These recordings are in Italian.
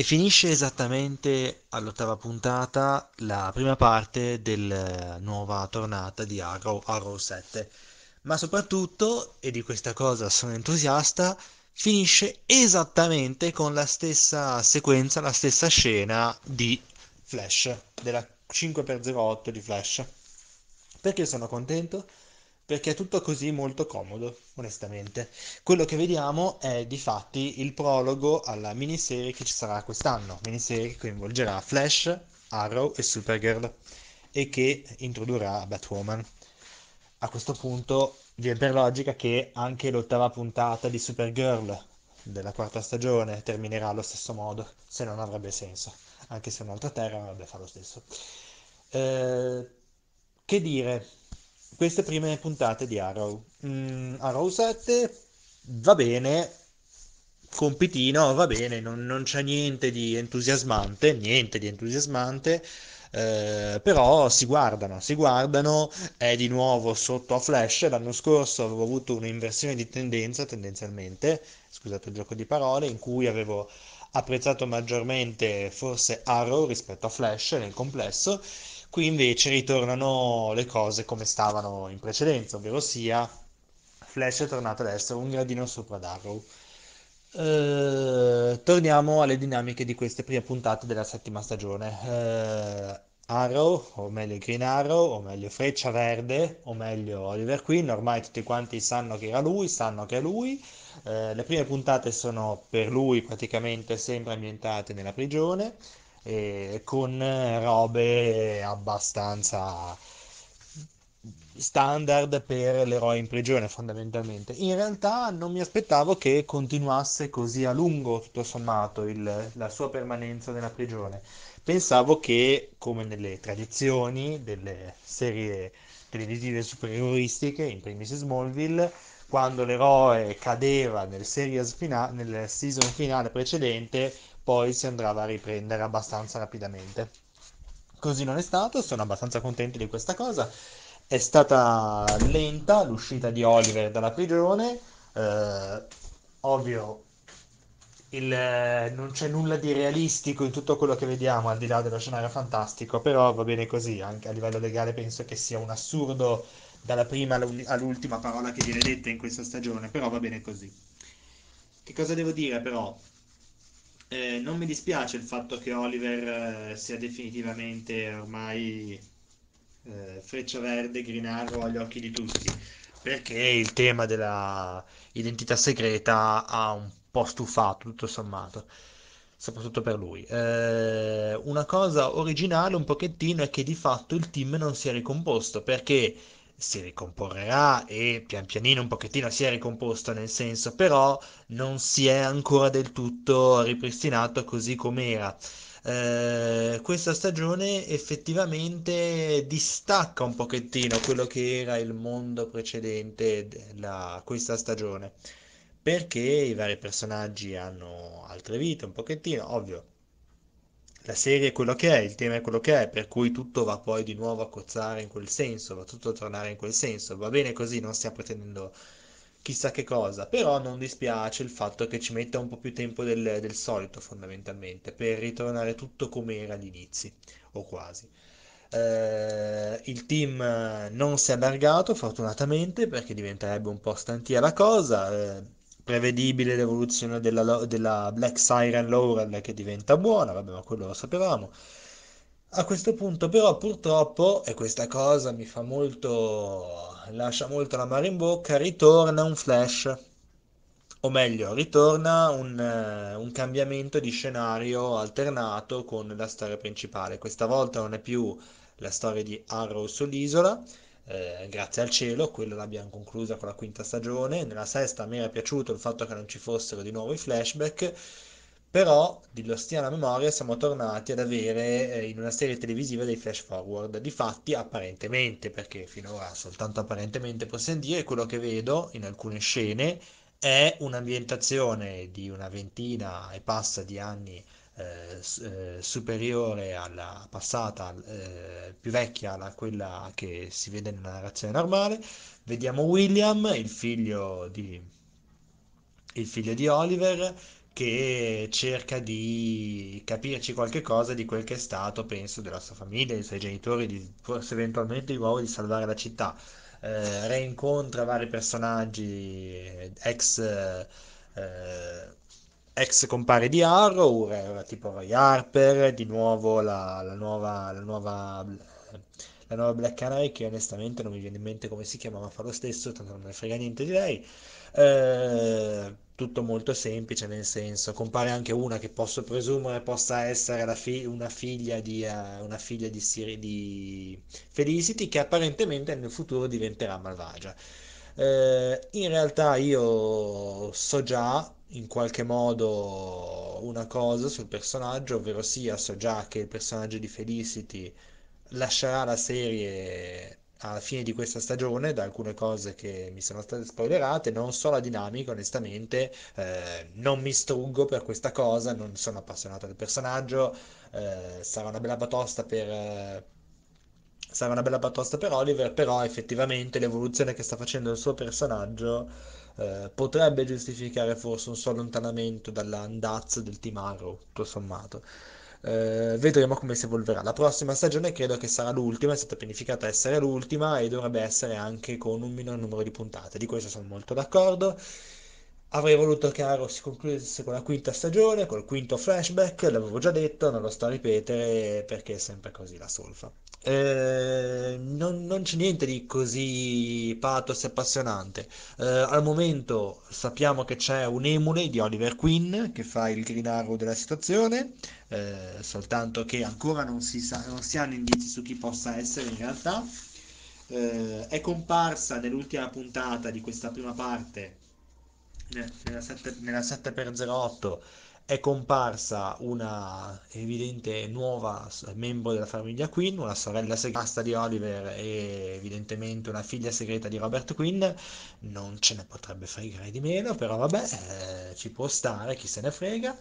E finisce esattamente all'ottava puntata la prima parte della eh, nuova tornata di Arrow, Arrow 7. Ma soprattutto, e di questa cosa sono entusiasta, finisce esattamente con la stessa sequenza, la stessa scena di Flash, della 5x08 di Flash. Perché sono contento? perché è tutto così molto comodo, onestamente. Quello che vediamo è di fatti il prologo alla miniserie che ci sarà quest'anno, miniserie che coinvolgerà Flash, Arrow e Supergirl e che introdurrà Batwoman. A questo punto vi è per logica che anche l'ottava puntata di Supergirl della quarta stagione terminerà allo stesso modo, se non avrebbe senso, anche se un'altra terra avrebbe fatto lo stesso. Eh, che dire, queste prime puntate di Arrow. Mm, Arrow 7 va bene, compitino va bene, non, non c'è niente di entusiasmante, niente di entusiasmante. Eh, però si guardano, si guardano, è di nuovo sotto a flash. L'anno scorso avevo avuto un'inversione di tendenza, tendenzialmente, scusate il gioco di parole, in cui avevo apprezzato maggiormente forse Arrow rispetto a Flash nel complesso Qui invece ritornano le cose come stavano in precedenza, ovvero sia Flash è tornato ad essere un gradino sopra Darrow. Eh, torniamo alle dinamiche di queste prime puntate della settima stagione. Eh, Arrow, o meglio Green Arrow, o meglio Freccia Verde, o meglio Oliver Queen, ormai tutti quanti sanno che era lui, sanno che è lui. Eh, le prime puntate sono per lui praticamente sempre ambientate nella prigione eh, con robe abbastanza standard per l'eroe in prigione fondamentalmente. In realtà non mi aspettavo che continuasse così a lungo tutto sommato il, la sua permanenza nella prigione. Pensavo che, come nelle tradizioni delle serie televisive superioristiche, in primis Smallville, quando l'eroe cadeva nel, fina- nel season finale precedente, poi si andava a riprendere abbastanza rapidamente. Così non è stato, sono abbastanza contento di questa cosa. È stata lenta l'uscita di Oliver dalla prigione, eh, ovvio il, eh, non c'è nulla di realistico in tutto quello che vediamo, al di là dello scenario fantastico, però va bene così, anche a livello legale penso che sia un assurdo dalla prima all'ultima parola che viene detta in questa stagione, però va bene così. Che cosa devo dire però? Eh, non mi dispiace il fatto che Oliver eh, sia definitivamente ormai eh, freccia verde, Green Arrow agli occhi di tutti, perché il tema dell'identità segreta ha un po' stufato tutto sommato soprattutto per lui. Eh, una cosa originale un pochettino è che di fatto il team non si è ricomposto perché si ricomporrà e pian pianino un pochettino si è ricomposto nel senso, però non si è ancora del tutto ripristinato così com'era. Eh, questa stagione effettivamente distacca un pochettino quello che era il mondo precedente a questa stagione perché i vari personaggi hanno altre vite un pochettino, ovvio la serie è quello che è, il tema è quello che è, per cui tutto va poi di nuovo a cozzare in quel senso, va tutto a tornare in quel senso, va bene così, non stiamo pretendendo chissà che cosa, però non dispiace il fatto che ci metta un po' più tempo del, del solito fondamentalmente, per ritornare tutto come era agli inizi, o quasi. Uh, il team non si è allargato fortunatamente perché diventerebbe un po' stantia la cosa. Uh, prevedibile l'evoluzione della, della Black Siren Laurel che diventa buona, vabbè ma quello lo sapevamo. A questo punto però purtroppo, e questa cosa mi fa molto, lascia molto la mare in bocca, ritorna un flash, o meglio, ritorna un, eh, un, cambiamento di scenario alternato con la storia principale. Questa volta non è più la storia di Arrow sull'isola, eh, grazie al cielo, quella l'abbiamo conclusa con la quinta stagione, nella sesta mi era piaciuto il fatto che non ci fossero di nuovo i flashback, però di lo stia alla memoria siamo tornati ad avere eh, in una serie televisiva dei flash forward difatti apparentemente perché finora soltanto apparentemente possiamo dire quello che vedo in alcune scene è un'ambientazione di una ventina e passa di anni eh, eh, superiore alla passata, eh, più vecchia a quella che si vede nella narrazione normale. Vediamo William, il figlio di, il figlio di Oliver, che cerca di capirci qualche cosa di quel che è stato, penso, della sua famiglia, dei suoi genitori, di, forse eventualmente di nuovo di salvare la città. Eh, reincontra vari personaggi ex eh, ex compare di Arrow, tipo Roy Harper, di nuovo la, la, nuova, la, nuova, la, nuova, Black Canary che onestamente non mi viene in mente come si chiama, ma fa lo stesso, tanto non ne frega niente di lei. Eh, tutto molto semplice nel senso, compare anche una che posso presumere possa essere fi- una figlia, di, uh, una figlia di, Siri- di Felicity che apparentemente nel futuro diventerà malvagia. Eh, in realtà io so già in qualche modo una cosa sul personaggio, ovvero sia so già che il personaggio di Felicity lascerà la serie alla fine di questa stagione da alcune cose che mi sono state spoilerate, non so la dinamica, onestamente, eh, non mi struggo per questa cosa, non sono appassionato del personaggio, eh, sarà una bella batosta per eh, sarà una bella batosta per Oliver, però effettivamente l'evoluzione che sta facendo il suo personaggio eh, potrebbe giustificare forse un suo allontanamento dall'andazzo del team Arrow, tutto sommato. Eh, vedremo come si evolverà. La prossima stagione credo che sarà l'ultima, è stata pianificata essere l'ultima e dovrebbe essere anche con un minor numero di puntate. Di questo sono molto d'accordo. Avrei voluto che Arrow si concludesse con la quinta stagione, col quinto flashback, l'avevo già detto, non lo sto a ripetere perché è sempre così la solfa. Eh, non, non, c'è niente di così pathos e appassionante. Eh, al momento sappiamo che c'è un emule di Oliver Queen che fa il green arrow della situazione, eh, soltanto che ancora non si, sa, non si hanno indizi su chi possa essere in realtà. Eh, è comparsa nell'ultima puntata di questa prima parte nella 7x08 è comparsa una evidente nuova membro della famiglia Quinn, una sorella segreta di Oliver e evidentemente una figlia segreta di Robert Quinn, non ce ne potrebbe fregare di meno, però vabbè, eh, ci può stare, chi se ne frega.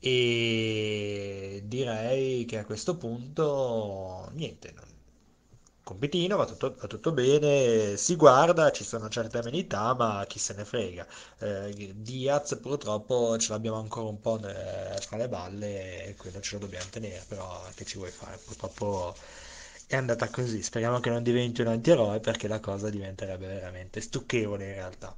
E direi che a questo punto niente, non, compitino, va tutto, va tutto, bene, si guarda, ci sono certe amenità, ma chi se ne frega. Eh, Diaz purtroppo ce l'abbiamo ancora un po' ne, fra le balle e quello ce lo dobbiamo tenere, però che ci vuoi fare? Purtroppo è andata così, speriamo che non diventi un antieroe perché la cosa diventerebbe veramente stucchevole in realtà.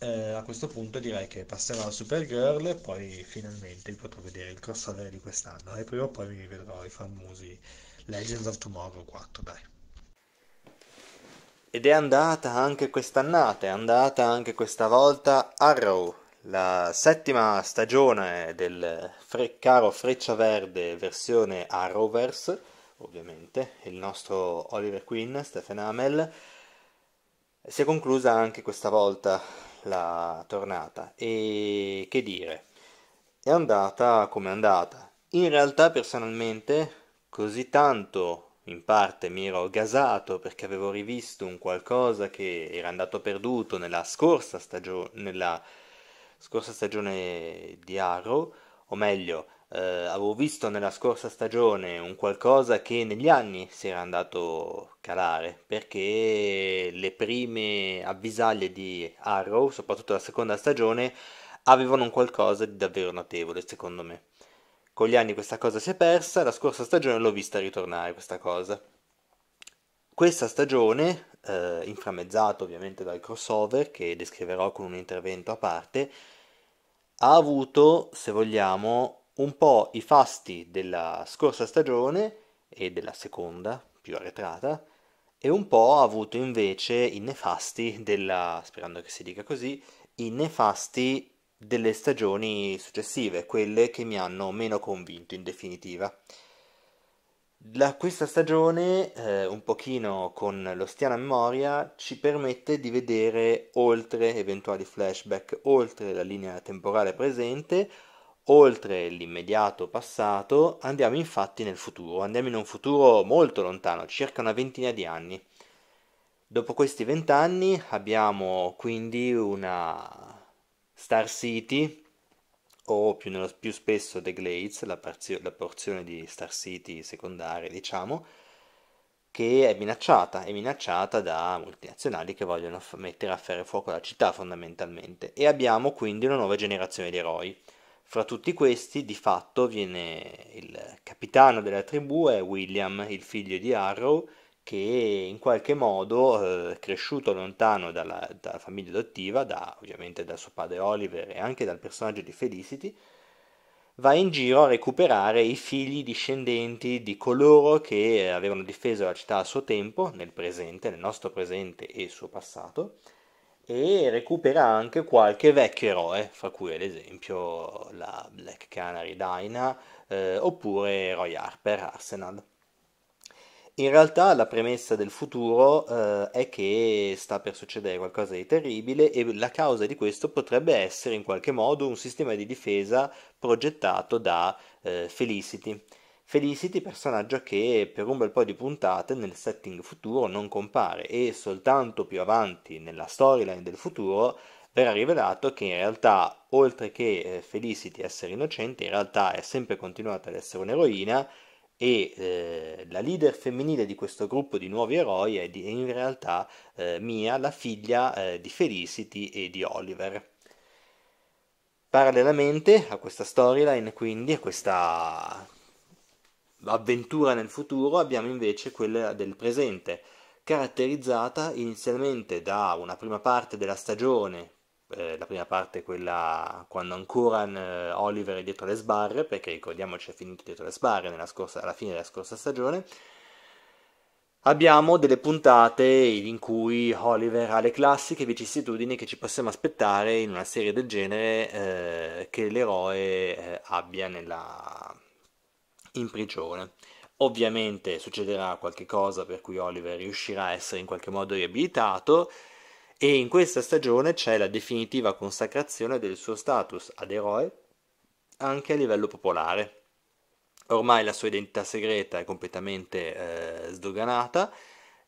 Eh, a questo punto direi che passerò a Supergirl e poi finalmente vi potrò vedere il crossover di quest'anno e prima o poi mi vedrò i famosi Legends of Tomorrow 4, dai. Ed è andata anche quest'annata, è andata anche questa volta Arrow, la settima stagione del fre- caro Freccia Verde versione Arrowverse, ovviamente, il nostro Oliver Queen, Stephen Amell, si è conclusa anche questa volta la tornata e che dire, è andata come è andata. In realtà personalmente così tanto in parte mi ero gasato perché avevo rivisto un qualcosa che era andato perduto nella scorsa, stagio- nella scorsa stagione di Arrow, o meglio, eh, avevo visto nella scorsa stagione un qualcosa che negli anni si era andato calare, perché le prime avvisaglie di Arrow, soprattutto la seconda stagione, avevano un qualcosa di davvero notevole, secondo me con gli anni questa cosa si è persa, la scorsa stagione l'ho vista ritornare questa cosa. Questa stagione, eh, inframezzata ovviamente dal crossover, che descriverò con un intervento a parte, ha avuto, se vogliamo, un po' i fasti della scorsa stagione e della seconda, più arretrata, e un po' ha avuto invece i nefasti della, sperando che si dica così, i nefasti delle stagioni successive, quelle che mi hanno meno convinto in definitiva. La, questa stagione, eh, un pochino con lo stiano a memoria, ci permette di vedere oltre eventuali flashback, oltre la linea temporale presente, oltre l'immediato passato, andiamo infatti nel futuro, andiamo in un futuro molto lontano, circa una ventina di anni. Dopo questi vent'anni abbiamo quindi una Star City o più, nello, più spesso The Glades, la, parzio, la porzione di Star City secondaria, diciamo, che è minacciata, è minacciata da multinazionali che vogliono f- mettere a ferro fuoco la città fondamentalmente e abbiamo quindi una nuova generazione di eroi. Fra tutti questi di fatto viene il capitano della tribù, è William, il figlio di Arrow, che in qualche modo, eh, cresciuto lontano dalla, dalla famiglia adottiva, da, ovviamente dal suo padre Oliver e anche dal personaggio di Felicity, va in giro a recuperare i figli discendenti di coloro che avevano difeso la città a suo tempo, nel presente, nel nostro presente e il suo passato, e recupera anche qualche vecchio eroe, fra cui ad esempio la Black Canary Dyna eh, oppure Roy Harper Arsenal. In realtà la premessa del futuro eh, è che sta per succedere qualcosa di terribile e la causa di questo potrebbe essere in qualche modo un sistema di difesa progettato da eh, Felicity. Felicity, personaggio che per un bel po' di puntate nel setting futuro non compare e soltanto più avanti nella storyline del futuro verrà rivelato che in realtà, oltre che eh, Felicity essere innocente, in realtà è sempre continuata ad essere un'eroina e eh, la leader femminile di questo gruppo di nuovi eroi è, di, è in realtà eh, Mia, la figlia eh, di Felicity e di Oliver. Parallelamente a questa storyline, quindi a questa avventura nel futuro, abbiamo invece quella del presente, caratterizzata inizialmente da una prima parte della stagione eh, la prima parte è quella quando ancora eh, Oliver è dietro le sbarre, perché ricordiamoci è finito dietro le sbarre scorsa, alla fine della scorsa stagione, abbiamo delle puntate in cui Oliver ha le classiche vicissitudini che ci possiamo aspettare in una serie del genere eh, che l'eroe eh, abbia nella... in prigione. Ovviamente succederà qualche cosa per cui Oliver riuscirà a essere in qualche modo riabilitato, e in questa stagione c'è la definitiva consacrazione del suo status ad eroe anche a livello popolare. Ormai la sua identità segreta è completamente eh, sdoganata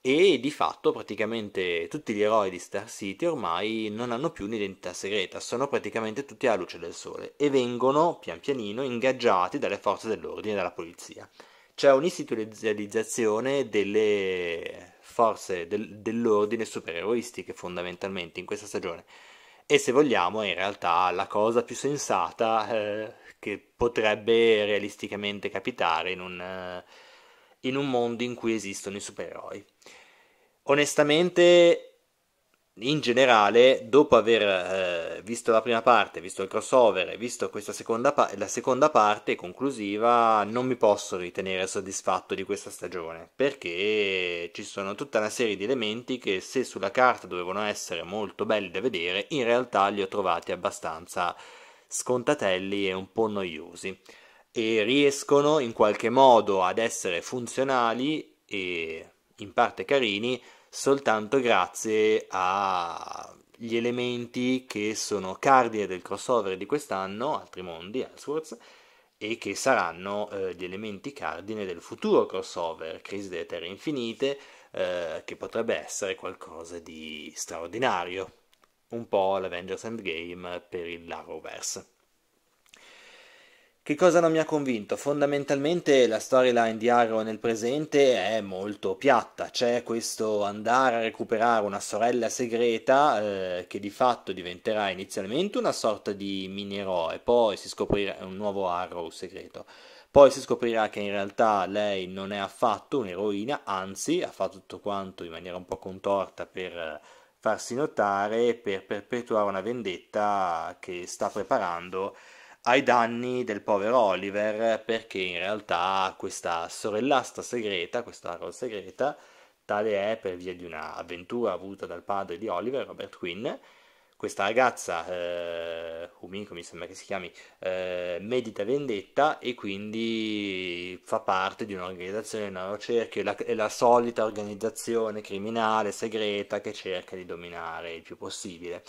e di fatto praticamente tutti gli eroi di Star City ormai non hanno più un'identità segreta, sono praticamente tutti alla luce del sole e vengono pian pianino ingaggiati dalle forze dell'ordine e dalla polizia. C'è un'istituzionalizzazione delle forze del, dell'ordine supereroistiche fondamentalmente in questa stagione. E se vogliamo è in realtà la cosa più sensata eh, che potrebbe realisticamente capitare in un, eh, in un mondo in cui esistono i supereroi. Onestamente in generale, dopo aver eh, visto la prima parte, visto il crossover e visto questa seconda pa- la seconda parte conclusiva, non mi posso ritenere soddisfatto di questa stagione perché ci sono tutta una serie di elementi che, se sulla carta dovevano essere molto belli da vedere, in realtà li ho trovati abbastanza scontatelli e un po' noiosi. E riescono in qualche modo ad essere funzionali e in parte carini soltanto grazie agli elementi che sono cardine del crossover di quest'anno, altri mondi, Ellsworth, e che saranno eh, gli elementi cardine del futuro crossover, Crisi delle Terre Infinite, eh, che potrebbe essere qualcosa di straordinario, un po' l'Avengers Endgame per il Laroverse. Che cosa non mi ha convinto? Fondamentalmente la storyline di Arrow nel presente è molto piatta, c'è questo andare a recuperare una sorella segreta eh, che di fatto diventerà inizialmente una sorta di mini eroe, poi si scoprirà un nuovo Arrow segreto. Poi si scoprirà che in realtà lei non è affatto un'eroina, anzi ha fatto tutto quanto in maniera un po' contorta per eh, farsi notare, per perpetuare una vendetta che sta preparando ai danni del povero Oliver perché in realtà questa sorellasta segreta, questa role segreta, tale è per via di un'avventura avuta dal padre di Oliver, Robert Quinn, questa ragazza, eh, Umiko mi sembra che si chiami, eh, medita vendetta e quindi fa parte di un'organizzazione nanocerchio, è la, è la solita organizzazione criminale, segreta, che cerca di dominare il più possibile.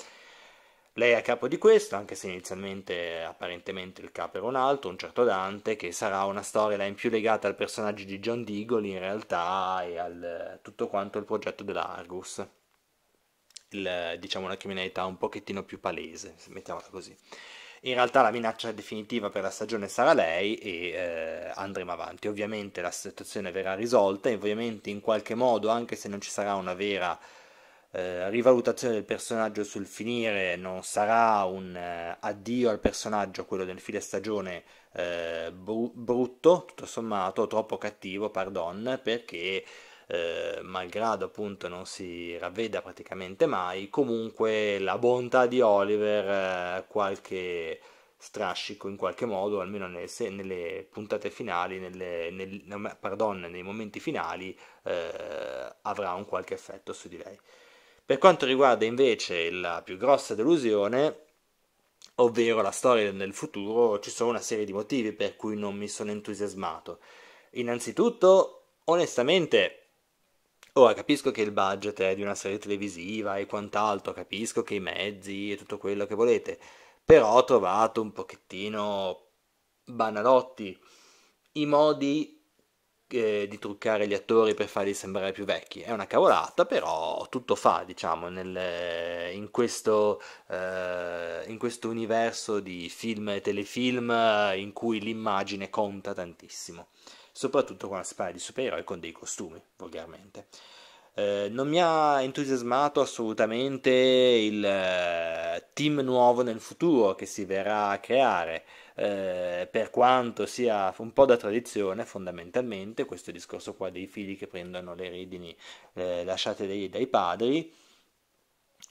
Lei è a capo di questo, anche se inizialmente apparentemente il capo era un altro, un certo Dante, che sarà una storia in più legata al personaggio di John Deagle in realtà e a tutto quanto il progetto dell'Argus. Il, diciamo una criminalità un pochettino più palese, mettiamola così. In realtà la minaccia definitiva per la stagione sarà lei e eh, andremo avanti. Ovviamente la situazione verrà risolta e ovviamente in qualche modo, anche se non ci sarà una vera eh, rivalutazione del personaggio sul finire non sarà un eh, addio al personaggio, quello del fine stagione eh, bru- brutto, tutto sommato, troppo cattivo, pardon, perché eh, malgrado appunto non si ravveda praticamente mai, comunque la bontà di Oliver eh, qualche strascico in qualche modo, almeno nelle, se- nelle puntate finali, nelle, nel, pardon, nei momenti finali, eh, avrà un qualche effetto su di lei. Per quanto riguarda invece la più grossa delusione, ovvero la storia del futuro, ci sono una serie di motivi per cui non mi sono entusiasmato. Innanzitutto, onestamente, Ora capisco che il budget è di una serie televisiva e quant'altro, capisco che i mezzi e tutto quello che volete, però ho trovato un pochettino banalotti i modi eh, di truccare gli attori per farli sembrare più vecchi. È una cavolata, però tutto fa, diciamo, nel, eh, in, questo, eh, in questo universo di film e telefilm eh, in cui l'immagine conta tantissimo, soprattutto quando si parla di supereroi con dei costumi, volgarmente. Eh, non mi ha entusiasmato assolutamente il eh, team nuovo nel futuro che si verrà a creare. Eh, per quanto sia un po' da tradizione fondamentalmente, questo discorso qua dei figli che prendono le redini eh, lasciate dai, dai padri,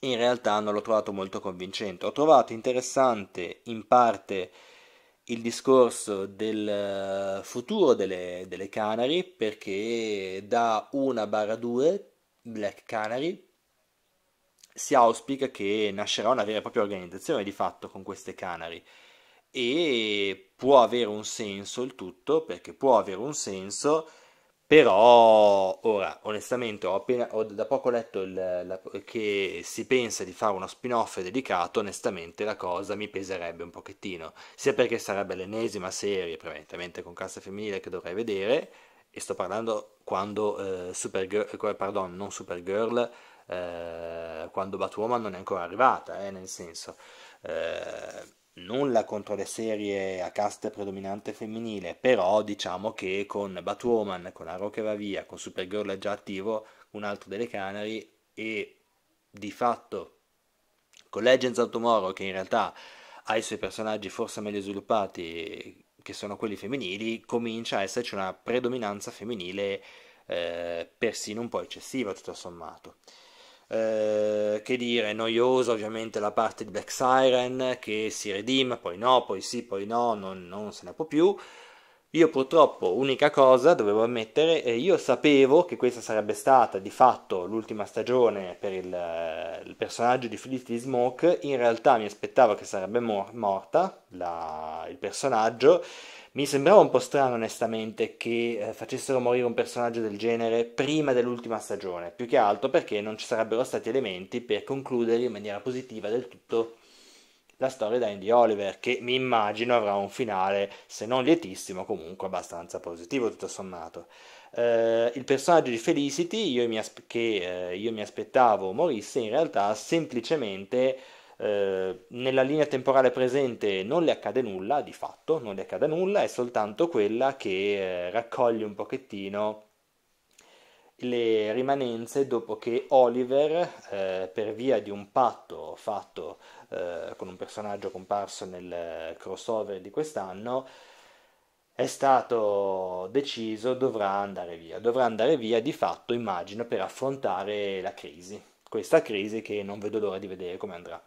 in realtà non l'ho trovato molto convincente. Ho trovato interessante in parte il discorso del eh, futuro delle, delle Canari perché da 1 barra 2 Black Canary si auspica che nascerà una vera e propria organizzazione di fatto con queste Canari e può avere un senso il tutto, perché può avere un senso, però ora onestamente ho, appena, ho da poco letto il, la, che si pensa di fare uno spin-off dedicato, onestamente la cosa mi peserebbe un pochettino, sia perché sarebbe l'ennesima serie, prevalentemente con cassa femminile che dovrei vedere, e sto parlando quando eh, Supergirl, eh, pardon, non Supergirl, eh, quando Batwoman non è ancora arrivata, eh, nel senso... Eh, nulla contro le serie a cast predominante femminile, però diciamo che con Batwoman, con Arrow che va via, con Supergirl è già attivo, un altro delle Canari e di fatto con Legends of Tomorrow che in realtà ha i suoi personaggi forse meglio sviluppati che sono quelli femminili, comincia a esserci una predominanza femminile eh, persino un po' eccessiva tutto sommato. Eh, che dire, noiosa ovviamente la parte di Black Siren che si redime, poi no, poi sì, poi no, non, non se ne può più. Io purtroppo, unica cosa, dovevo ammettere, eh, io sapevo che questa sarebbe stata di fatto l'ultima stagione per il, eh, il personaggio di Felicity Smoke, in realtà mi aspettavo che sarebbe mor- morta la, il personaggio mi sembrava un po' strano onestamente che eh, facessero morire un personaggio del genere prima dell'ultima stagione, più che altro perché non ci sarebbero stati elementi per concludere in maniera positiva del tutto la storia di Andy Oliver, che mi immagino avrà un finale, se non lietissimo, comunque abbastanza positivo tutto sommato. Uh, il personaggio di Felicity, io aspe- che uh, io mi aspettavo morisse, in realtà semplicemente eh, nella linea temporale presente non le accade nulla, di fatto non le accade nulla, è soltanto quella che eh, raccoglie un pochettino le rimanenze dopo che Oliver, eh, per via di un patto fatto eh, con un personaggio comparso nel crossover di quest'anno, è stato deciso dovrà andare via, dovrà andare via di fatto immagino per affrontare la crisi, questa crisi che non vedo l'ora di vedere come andrà.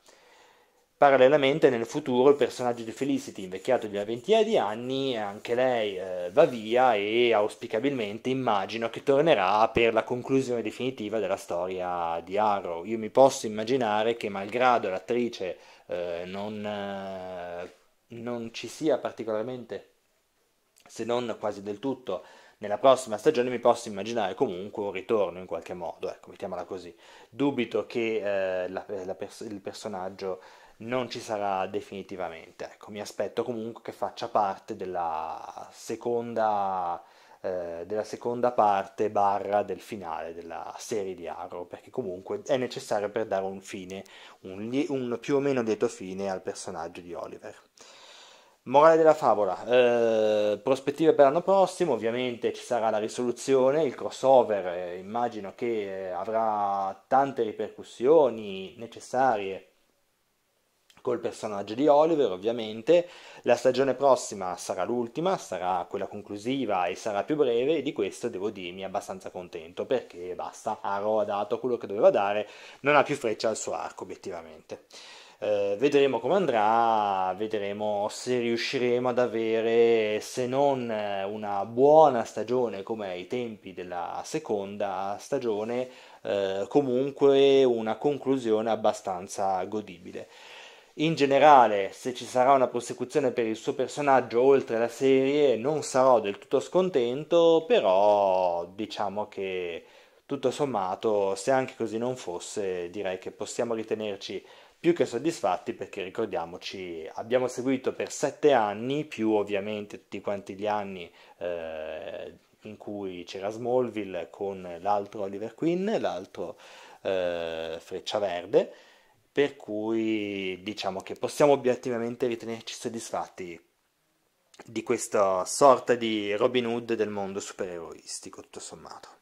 Parallelamente nel futuro il personaggio di Felicity, invecchiato di una ventina di anni, anche lei eh, va via e auspicabilmente immagino che tornerà per la conclusione definitiva della storia di Arrow. Io mi posso immaginare che malgrado l'attrice eh, non, eh, non ci sia particolarmente, se non quasi del tutto, nella prossima stagione mi posso immaginare comunque un ritorno in qualche modo, ecco, mettiamola così. Dubito che eh, la, la pers- il personaggio non ci sarà definitivamente. Ecco, mi aspetto comunque che faccia parte della seconda, eh, della seconda parte barra del finale della serie di Arrow, perché comunque è necessario per dare un fine, un, un più o meno lieto fine al personaggio di Oliver. Morale della favola, eh, prospettive per l'anno prossimo, ovviamente ci sarà la risoluzione, il crossover eh, immagino che eh, avrà tante ripercussioni necessarie col personaggio di Oliver ovviamente. La stagione prossima sarà l'ultima, sarà quella conclusiva e sarà più breve e di questo devo dirmi abbastanza contento perché basta, Aro ha dato quello che doveva dare, non ha più freccia al suo arco obiettivamente. Eh, vedremo come andrà, vedremo se riusciremo ad avere, se non eh, una buona stagione come ai tempi della seconda stagione, eh, comunque una conclusione abbastanza godibile. In generale, se ci sarà una prosecuzione per il suo personaggio oltre la serie, non sarò del tutto scontento, però diciamo che tutto sommato, se anche così non fosse, direi che possiamo ritenerci più che soddisfatti perché ricordiamoci abbiamo seguito per sette anni più ovviamente tutti quanti gli anni eh, in cui c'era Smallville con l'altro Oliver Queen, l'altro eh, Freccia Verde per cui diciamo che possiamo obiettivamente ritenerci soddisfatti di questa sorta di Robin Hood del mondo supereroistico, tutto sommato.